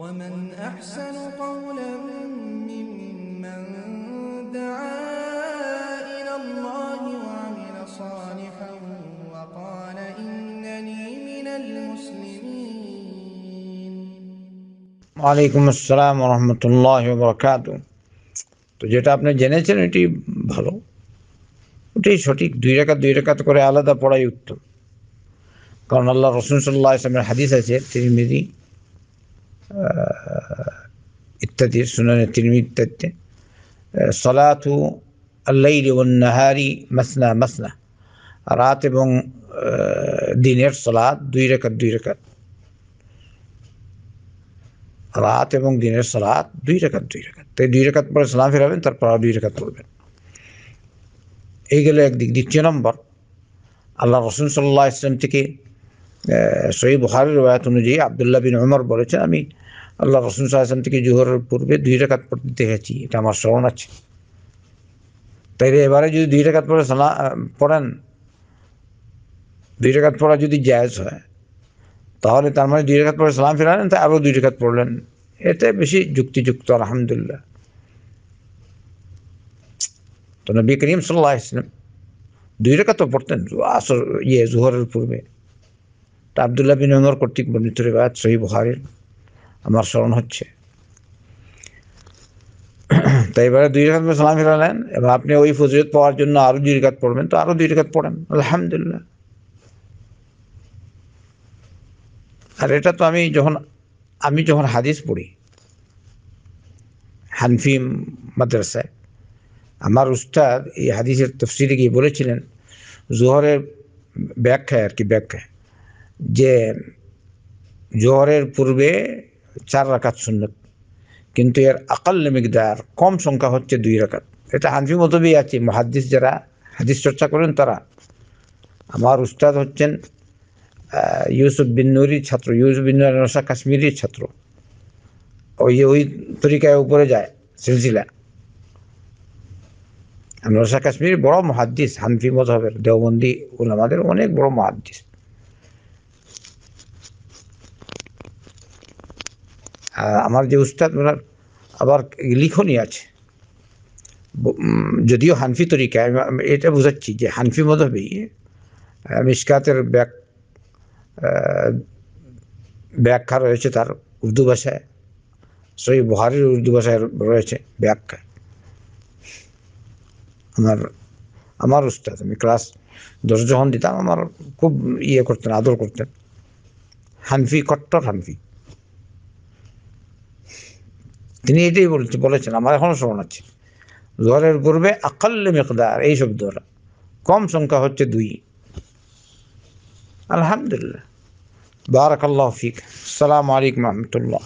ومن أحسن قولا ممن دعا إلى الله وعمل صالحا وقال إنني من المسلمين وعليكم السلام ورحمة الله وبركاته তো যেটা আপনি জেনেছেন এটি ভালো ওটাই সঠিক দুই রেখাত দুই রেখাত করে আলাদা পড়াই উত্তম কারণ আল্লাহ রসুন সাল্লাহ ইসলামের হাদিস আছে তিনি اتدي سنن التلميذ اتدي صلاة الليل والنهار مثنى مثنى রাত এবং দিনের সলাদ দুই রেখাত দুই রেখাত রাত এবং দিনের সলাদ দুই রেখাত দুই রেখাত তো দুই রেখাত পরে সালাম ফেরাবেন তারপর আর দুই রেখাত পড়বেন এই গেল একদিক দ্বিতীয় নম্বর আল্লাহ রসুল সাল্লাহ ইসলাম থেকে শহীদ বুহারের রবায়াত অনুযায়ী আবদুল্লাহ বিন ওমর বলেছেন আমি আল্লাহ রসুল সাল্লাম থেকে জোহরের পূর্বে দুই রেখাত পড়তে দেখেছি এটা আমার স্মরণ আছে তাইলে এবারে যদি দুই রেখাত পড়ে সালা পড়েন দুই রেখাত পড়া যদি জায়জ হয় তাহলে তার মানে দুই রেখাত পড়ে সালাম ফেরালেন তাই আরও দুই রেখাত পড়লেন এতে বেশি যুক্তিযুক্ত আলহামদুলিল্লাহ তো নবী করিম সাল্লাহ ইসলাম দুই রেখাত পড়তেন আসর ইয়ে জোহরের পূর্বে তা আবদুল্লাহ বিন ওমর কর্তৃক বর্ণিত রেবায়াত সহি বহারের আমার স্মরণ হচ্ছে তো এবারে দুই রেখাত সালাম ফেরালেন এবার আপনি ওই ফজিলত পাওয়ার জন্য আরও দুই রেখাত পড়বেন তো আরও দুই রেখাত পড়েন আলহামদুলিল্লাহ আর এটা তো আমি যখন আমি যখন হাদিস পড়ি হানফি মাদ্রাসায় আমার উস্তাদ এই হাদিসের তফসিলে গিয়ে বলেছিলেন জোহরের ব্যাখ্যায় আর কি ব্যাখ্যায় যে জোহরের পূর্বে চার রাকাত সুন্নত কিন্তু এর আকাল মিকদার কম সংখ্যা হচ্ছে দুই রাকাত এটা হানফি মতবি আছে মহাদিস যারা হাদিস চর্চা করেন তারা আমার উস্তাদ হচ্ছেন ইউসুফ বিন ছাত্র ইউসুফ বিন নসা কাশ্মীরির ছাত্র ওই ওই তরিকায় উপরে যায় সিলসিলা নসা কাশ্মীর বড় মহাদ্দিস হানফি মত হবে দেওবন্দি ওলামাদের অনেক বড় মহাদ্দিস আমার যে উস্তাদ ওনার আবার লিখনই আছে যদিও হানফি তরিকা এটা বোঝাচ্ছি যে হানফি মধবি মিসকাতের ব্যাক ব্যাখ্যা রয়েছে তার উর্দু ভাষায় সই বহারের উর্দু ভাষায় রয়েছে ব্যাখ্যা আমার আমার উস্তাদ আমি ক্লাস দশ যখন দিতাম আমার খুব ইয়ে করতেন আদর করতেন হানফি কট্টর হানফি তিনি এটাই বলছে বলেছেন আমার এখনও আছে জোহরের পূর্বে আকাল্লে মেকদার এই দ্বারা কম সংখ্যা হচ্ছে দুই আলহামদুলিল্লাহ বারাকাল্লাহ ফিক সালাম আলাইকুম রহমতুল্লাহ